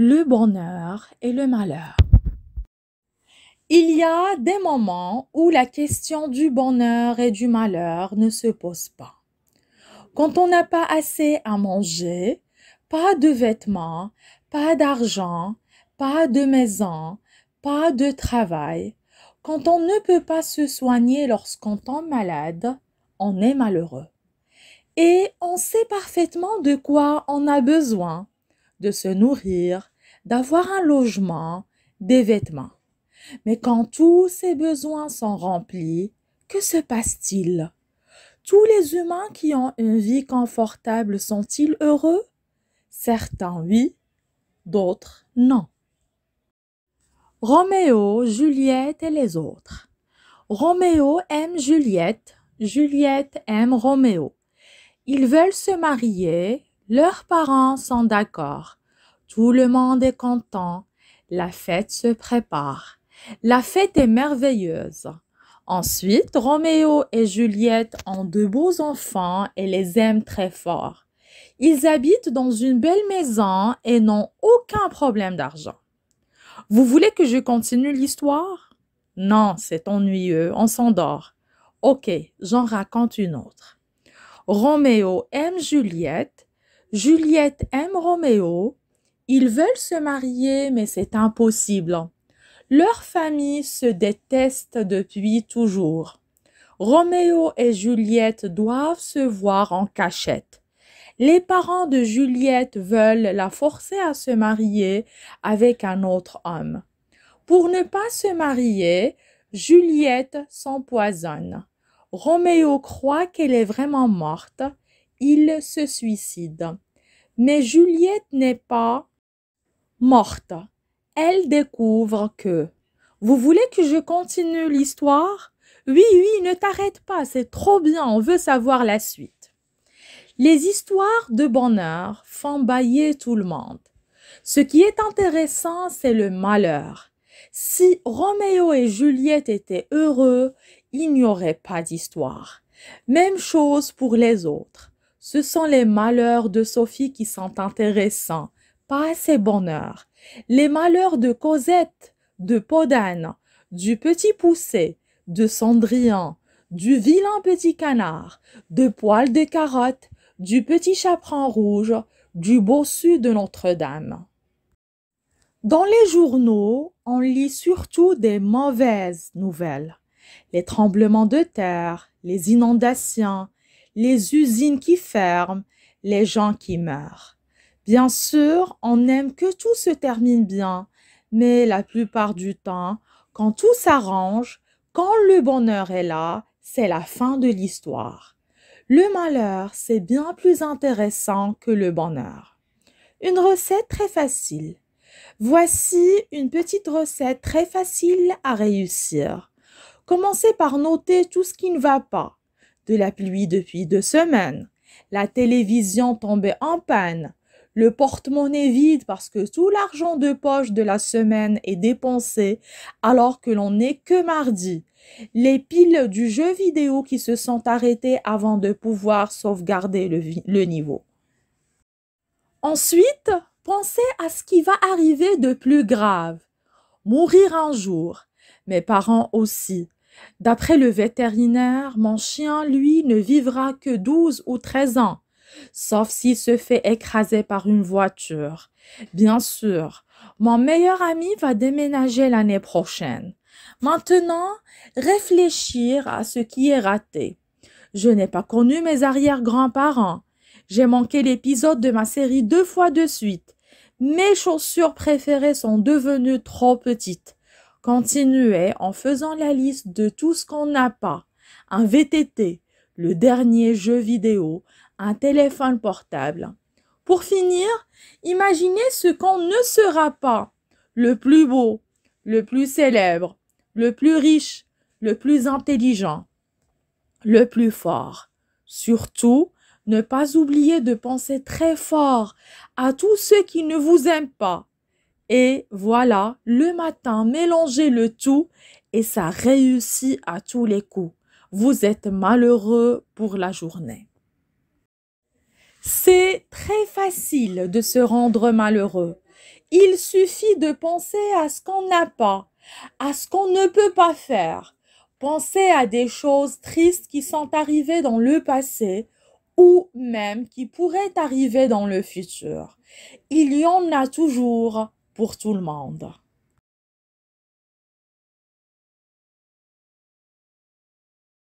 le bonheur et le malheur. Il y a des moments où la question du bonheur et du malheur ne se pose pas. Quand on n'a pas assez à manger, pas de vêtements, pas d'argent, pas de maison, pas de travail, quand on ne peut pas se soigner lorsqu'on tombe malade, on est malheureux. Et on sait parfaitement de quoi on a besoin de se nourrir, d'avoir un logement, des vêtements. Mais quand tous ces besoins sont remplis, que se passe-t-il Tous les humains qui ont une vie confortable sont-ils heureux Certains oui, d'autres non. Roméo, Juliette et les autres. Roméo aime Juliette, Juliette aime Roméo. Ils veulent se marier, leurs parents sont d'accord. Tout le monde est content. La fête se prépare. La fête est merveilleuse. Ensuite, Roméo et Juliette ont de beaux enfants et les aiment très fort. Ils habitent dans une belle maison et n'ont aucun problème d'argent. Vous voulez que je continue l'histoire? Non, c'est ennuyeux, on s'endort. Ok, j'en raconte une autre. Roméo aime Juliette, Juliette aime Roméo, ils veulent se marier, mais c'est impossible. Hein. Leur famille se déteste depuis toujours. Roméo et Juliette doivent se voir en cachette. Les parents de Juliette veulent la forcer à se marier avec un autre homme. Pour ne pas se marier, Juliette s'empoisonne. Roméo croit qu'elle est vraiment morte. Il se suicide. Mais Juliette n'est pas morte, elle découvre que... Vous voulez que je continue l'histoire Oui, oui, ne t'arrête pas, c'est trop bien, on veut savoir la suite. Les histoires de bonheur font bailler tout le monde. Ce qui est intéressant, c'est le malheur. Si Roméo et Juliette étaient heureux, il n'y aurait pas d'histoire. Même chose pour les autres. Ce sont les malheurs de Sophie qui sont intéressants, pas ses bonheurs. Les malheurs de Cosette, de Podane, du petit poussé, de Cendrillon, du vilain petit canard, de poil de carotte, du petit chaperon rouge, du bossu de Notre-Dame. Dans les journaux, on lit surtout des mauvaises nouvelles. Les tremblements de terre, les inondations, les usines qui ferment, les gens qui meurent. Bien sûr, on aime que tout se termine bien, mais la plupart du temps, quand tout s'arrange, quand le bonheur est là, c'est la fin de l'histoire. Le malheur, c'est bien plus intéressant que le bonheur. Une recette très facile. Voici une petite recette très facile à réussir. Commencez par noter tout ce qui ne va pas. De la pluie depuis deux semaines, la télévision tombée en panne, le porte-monnaie vide parce que tout l'argent de poche de la semaine est dépensé alors que l'on n'est que mardi, les piles du jeu vidéo qui se sont arrêtées avant de pouvoir sauvegarder le, niveau. Ensuite, pensez à ce qui va arriver de plus grave. Mourir un jour. Mes parents aussi. D'après le vétérinaire, mon chien, lui, ne vivra que 12 ou 13 ans sauf s'il se fait écraser par une voiture. Bien sûr, mon meilleur ami va déménager l'année prochaine. Maintenant, réfléchir à ce qui est raté. Je n'ai pas connu mes arrière-grands-parents. J'ai manqué l'épisode de ma série deux fois de suite. Mes chaussures préférées sont devenues trop petites. Continuez en faisant la liste de tout ce qu'on n'a pas. Un VTT, le dernier jeu vidéo, un téléphone portable. Pour finir, imaginez ce qu'on ne sera pas. Le plus beau, le plus célèbre, le plus riche, le plus intelligent, le plus fort. Surtout, ne pas oublier de penser très fort à tous ceux qui ne vous aiment pas. Et voilà, le matin, mélangez le tout et ça réussit à tous les coups. Vous êtes malheureux pour la journée. C'est très facile de se rendre malheureux. Il suffit de penser à ce qu'on n'a pas, à ce qu'on ne peut pas faire. Penser à des choses tristes qui sont arrivées dans le passé ou même qui pourraient arriver dans le futur. Il y en a toujours pour tout le monde.